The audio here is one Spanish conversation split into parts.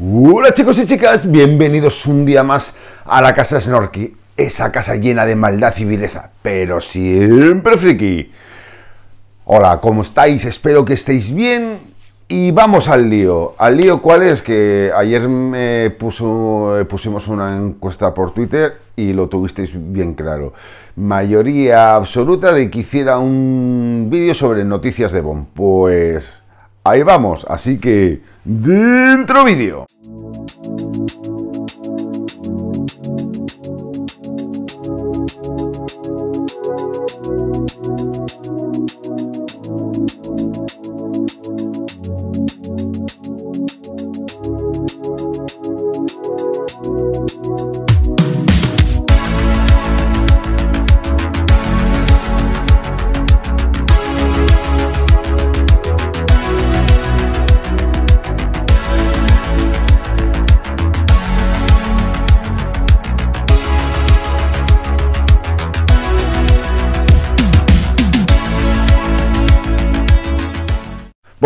Hola chicos y chicas, bienvenidos un día más a la casa Snorky, esa casa llena de maldad y vileza, pero siempre friki. Hola, ¿cómo estáis? Espero que estéis bien y vamos al lío. ¿Al lío cuál es? Que ayer me eh, pusimos una encuesta por Twitter y lo tuvisteis bien claro. Mayoría absoluta de que hiciera un vídeo sobre noticias de Bonn. Pues ahí vamos, así que dentro vídeo.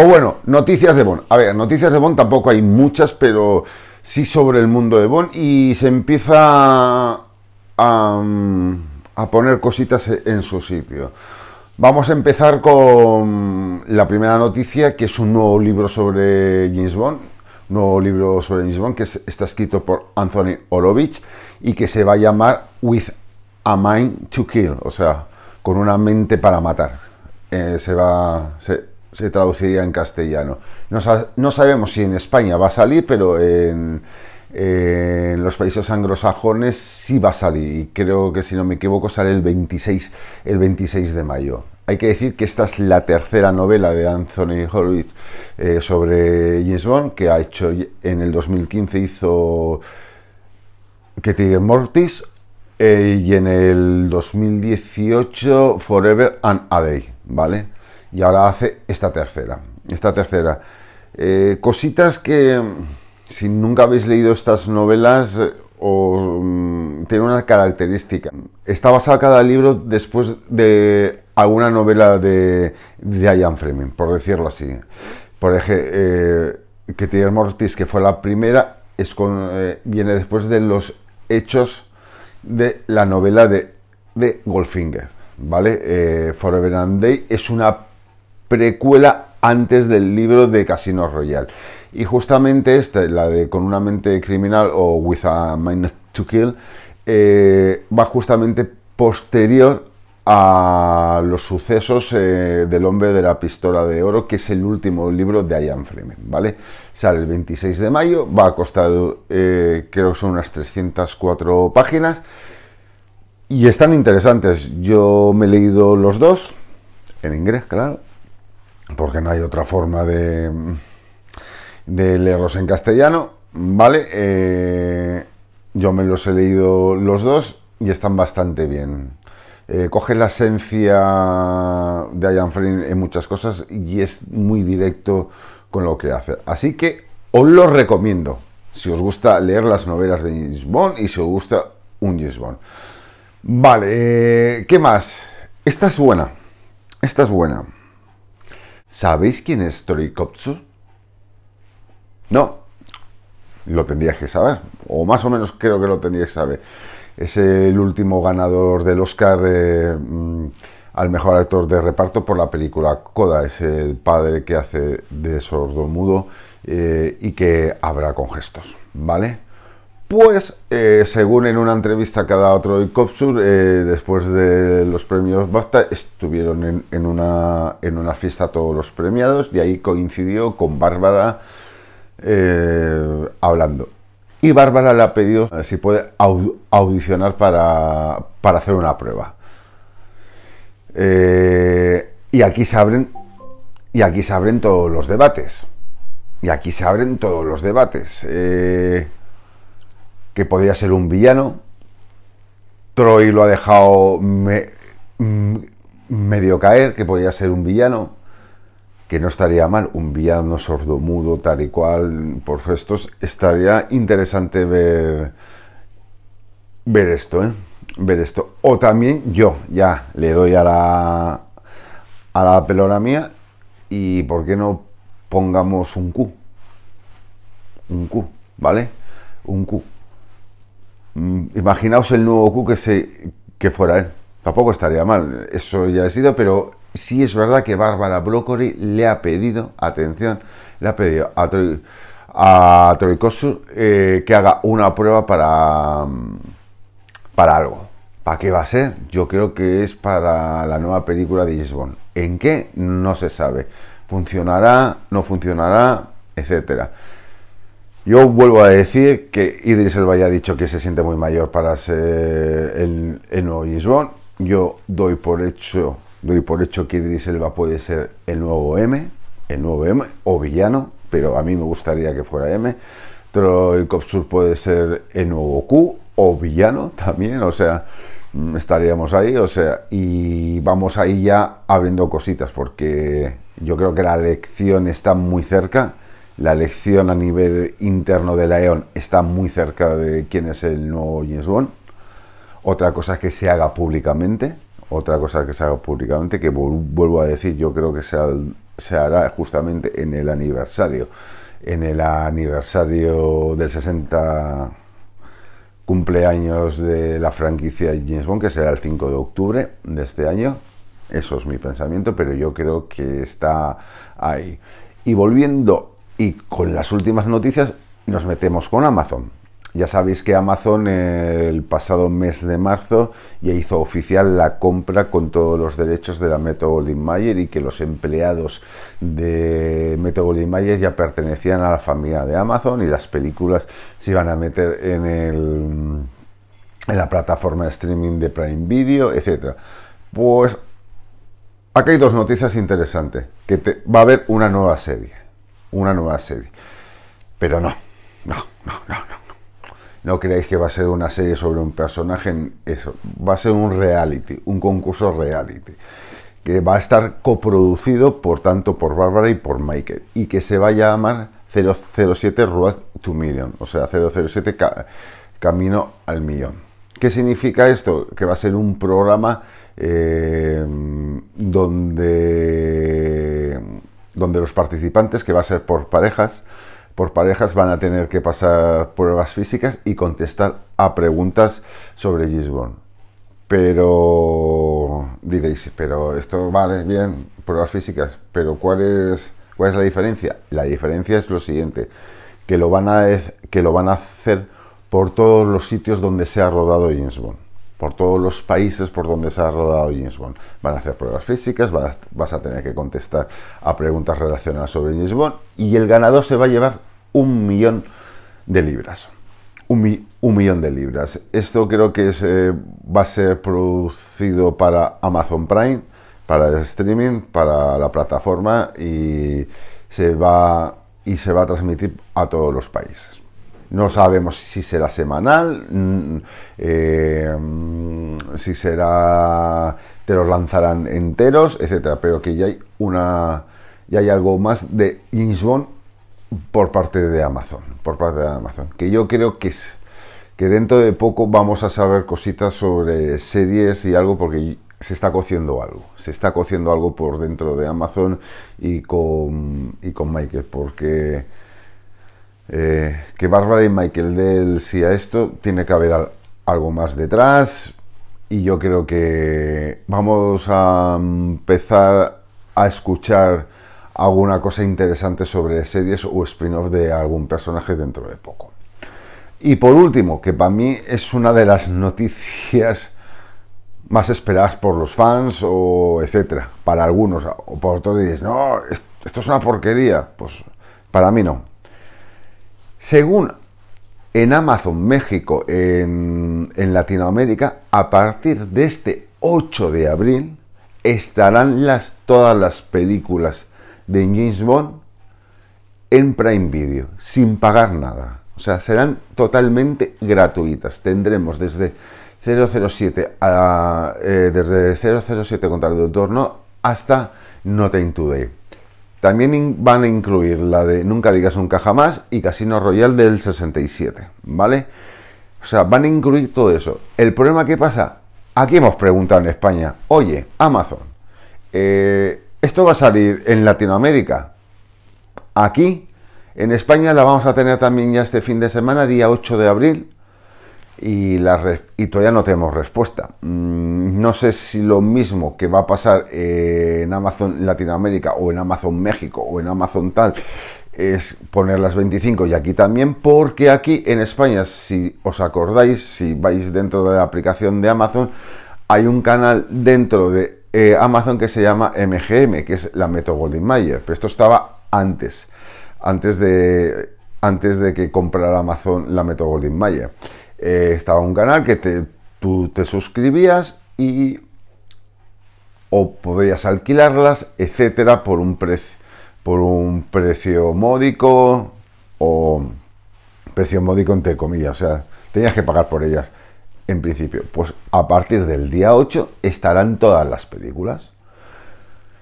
Pues bueno, noticias de Bonn. A ver, noticias de Bonn tampoco hay muchas, pero sí sobre el mundo de Bonn. Y se empieza a, poner cositas e-, en su sitio. Vamos a empezar con la primera noticia, que es un nuevo libro sobre James Bond, nuevo libro sobre James Bond, que está escrito por Anthony Orovich y que se va a llamar With a Mind to Kill, o sea, con una mente para matar. Eh, se va, se traduciría en castellano. No, sabemos si en España va a salir, pero en, los países anglosajones sí va a salir. Y creo que, si no me equivoco, sale el 26, el 26 de mayo. Hay que decir que esta es la tercera novela de Anthony Horowitz eh, sobre James Bond, que ha hecho en el 2015 hizo que tiene Mortis eh, y en el 2018 Forever and a Day, ¿vale? y ahora hace esta tercera. Esta tercera. Eh, cositas que si nunca habéis leído estas novelas eh, o mm, tiene una característica. Está basada cada libro después de alguna novela de, de Ian Fleming, por decirlo así. Por ejemplo, eh, que tiene Mortis, que fue la primera, viene después de los hechos de la novela de, de Goldfinger. ¿Vale? Forever and Day es una precuela antes del libro de Casino Royale. Y justamente esta, la de Con una mente criminal o With a Mind to Kill, eh, va justamente posterior a los sucesos eh, del hombre de la pistola de oro, que es el último libro de Ian Freeman, ¿vale? Sale el 26 de mayo, va a costar, eh, creo que son unas 304 páginas, y están interesantes. Yo me he leído los dos, en inglés, claro, porque no hay otra forma de, de leerlos en castellano, ¿vale? Eh, yo me los he leído los dos y están bastante bien. Eh, coge la esencia de Ian Flynn en muchas cosas y es muy directo con lo que hace. Así que os lo recomiendo si os gusta leer las novelas de James Bond y si os gusta un James Bond. Vale, eh, ¿qué más? Esta es buena. Esta es buena. ¿Sabéis quién es Torikotsu? No, lo tendrías que saber, o más o menos creo que lo tendrías que saber. Es el último ganador del Oscar eh, mm, al mejor actor de reparto por la película Koda. Es el padre que hace de sordo mudo eh, y que habla con gestos, ¿vale? Pues, eh, según en una entrevista que ha dado otro eh, después de los premios BAFTA, estuvieron en, una, en una fiesta todos los premiados y ahí coincidió con Bárbara eh, hablando. Y Bárbara le ha pedido si puede audicionar para, para, hacer una prueba. y, aquí se abren, y aquí se abren todos los debates. Y aquí se abren todos los debates que podía ser un villano. Troy lo ha dejado mm, medio caer, que podía ser un villano. Que no estaría mal, un villano sordomudo tal y cual. Por gestos, estaría interesante ver, ver esto, ¿eh? Ver esto. O también yo, ya le doy a la, a la pelona mía y por qué no pongamos un Q. Un Q, ¿vale? Un Q. Mm, imaginaos el nuevo Q que, se, que fuera él. Tampoco estaría mal, eso ya ha sido, pero sí es verdad que Bárbara Broccoli le ha pedido, atención, le ha pedido a, Troy, a eh, que haga una prueba para, mm, para algo. ¿Para qué va a ser? Yo creo que es para la nueva película de Lisbon. ¿En qué? No se sabe. ¿Funcionará? ¿No funcionará? Etcétera. Yo vuelvo a decir que Idris Elba ya ha dicho que se siente muy mayor para ser el, nuevo James Yo doy por hecho, doy por hecho que Idris Elba puede ser el nuevo M, el nuevo M o villano, pero a mí me gustaría que fuera M. Troy Copsur puede ser el nuevo Q o villano también, o sea, mm, estaríamos ahí, o sea, y vamos ahí ya abriendo cositas porque yo creo que la elección está muy cerca la elección a nivel interno de la e está muy cerca de quién es el nuevo James Bond. Otra cosa que se haga públicamente, otra cosa que se haga públicamente, que vuelvo a decir, yo creo que se, se hará justamente en el aniversario, en el aniversario del 60 cumpleaños de la franquicia James Bond, que será el 5 de octubre de este año. Eso es mi pensamiento, pero yo creo que está ahí. Y volviendo y con las últimas noticias nos metemos con Amazon. Ya sabéis que Amazon el pasado mes de marzo ya hizo oficial la compra con todos los derechos de la Meta Golding Mayer y que los empleados de Meta Golding Mayer ya pertenecían a la familia de Amazon y las películas se iban a meter en, el, en la plataforma de streaming de Prime Video, etc. Pues acá hay dos noticias interesantes, que te, va a haber una nueva serie una nueva serie. Pero no, no, no, no, no. No creéis que va a ser una serie sobre un personaje, eso. Va a ser un reality, un concurso reality. Que va a estar coproducido por tanto por barbara y por Michael. Y que se va a llamar 007 Road to Million. O sea, 007 Camino al Millón. ¿Qué significa esto? Que va a ser un programa eh, donde donde los participantes, que va a ser por parejas, por parejas van a tener que pasar pruebas físicas y contestar a preguntas sobre Gisborne. Pero diréis, pero esto vale bien, pruebas físicas, pero ¿cuál es, la diferencia? La diferencia es lo siguiente, que lo van a, que lo van a hacer por todos los sitios donde se ha rodado Bond por todos los países por donde se ha rodado James Bond. Van a hacer pruebas físicas, vas a tener que contestar a preguntas relacionadas sobre James Bond y el ganador se va a llevar un millón de libras. Un, millón de libras. Esto creo que eh, va a ser producido para Amazon Prime, para el streaming, para la plataforma y se va, y se va a transmitir a todos los países. No sabemos si será semanal. Eh, si será te los lanzarán enteros, etcétera, pero que ya hay una ya hay algo más de James por parte de Amazon, por parte de Amazon, que yo creo que es que dentro de poco vamos a saber cositas sobre series y algo porque se está cociendo algo, se está cociendo algo por dentro de Amazon y con y con Michael porque eh, que Bárbara y Michael del si a esto tiene que haber algo más detrás, y yo creo que vamos a empezar a escuchar alguna cosa interesante sobre series o spin-off de algún personaje dentro de poco. Y por último, que para mí es una de las noticias más esperadas por los fans o etcétera, para algunos, o por otros dices no, esto es una porquería, pues para mí no. Según en Amazon México, en, Latinoamérica, a partir de este 8 de abril, estarán las, todas las películas de James Bond en Prime Video, sin pagar nada. O sea, serán totalmente gratuitas. Tendremos desde 007, a, eh, desde 007 hasta No Today. También van a incluir la de Nunca digas nunca jamás y Casino Royal del 67, ¿vale? O sea, van a incluir todo eso. El problema que pasa, aquí hemos preguntado en España, oye, Amazon, eh, esto va a salir en Latinoamérica, aquí, en España la vamos a tener también ya este fin de semana, día 8 de abril, y, la, y todavía no tenemos respuesta. Mm, no sé si lo mismo que va a pasar eh, en Amazon Latinoamérica o en Amazon México o en Amazon tal es poner las 25 y aquí también porque aquí en España si os acordáis si vais dentro de la aplicación de Amazon hay un canal dentro de eh, Amazon que se llama MGM que es la Metro Goldwyn Mayer pero esto estaba antes antes de antes de que comprara Amazon la Metro Goldwyn Mayer eh, estaba un canal que te, tú te suscribías y o podías alquilarlas, etcétera, por un precio por un precio módico o precio módico entre comillas, o sea, tenías que pagar por ellas en principio. Pues a partir del día 8 estarán todas las películas.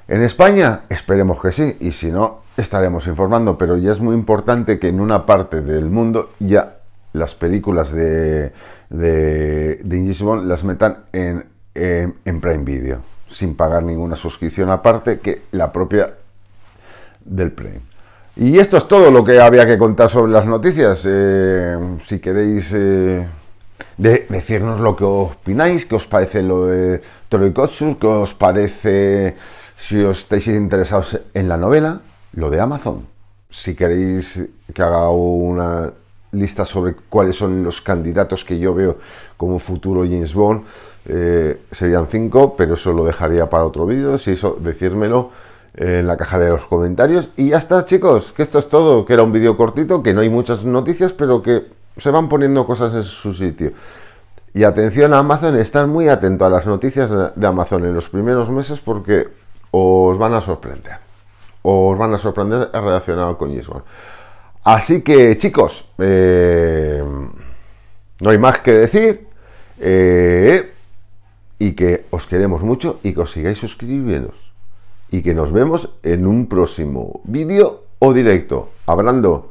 En España esperemos que sí y si no estaremos informando, pero ya es muy importante que en una parte del mundo ya las películas de, de, de las metan en, en, Prime Video, sin pagar ninguna suscripción aparte que la propia del Prime. Y esto es todo lo que había que contar sobre las noticias. Eh, si queréis eh, de, decirnos lo que opináis, qué os parece lo de Kotsur, qué os parece si os estáis interesados en la novela, lo de Amazon. Si queréis que haga una listas sobre cuáles son los candidatos que yo veo como futuro James Bond. Eh, serían cinco, pero eso lo dejaría para otro vídeo. Si eso, decírmelo eh, en la caja de los comentarios. Y ya está, chicos, que esto es todo. Que era un vídeo cortito, que no hay muchas noticias, pero que se van poniendo cosas en su sitio. Y atención a Amazon, estar muy atento a las noticias de Amazon en los primeros meses porque os van a sorprender. Os van a sorprender relacionado con James Bond. Así que chicos, eh, no hay más que decir. Eh, y que os queremos mucho y que os sigáis suscribiendo. Y que nos vemos en un próximo vídeo o directo. Hablando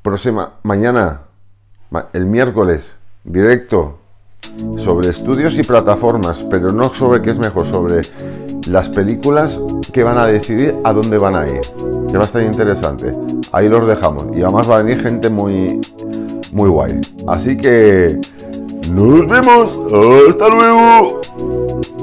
próxima mañana, el miércoles, directo sobre estudios y plataformas, pero no sobre qué es mejor, sobre las películas que van a decidir a dónde van a ir. Que va a estar interesante ahí los dejamos. Y además va a venir gente muy, muy guay. Así que nos vemos. Hasta luego.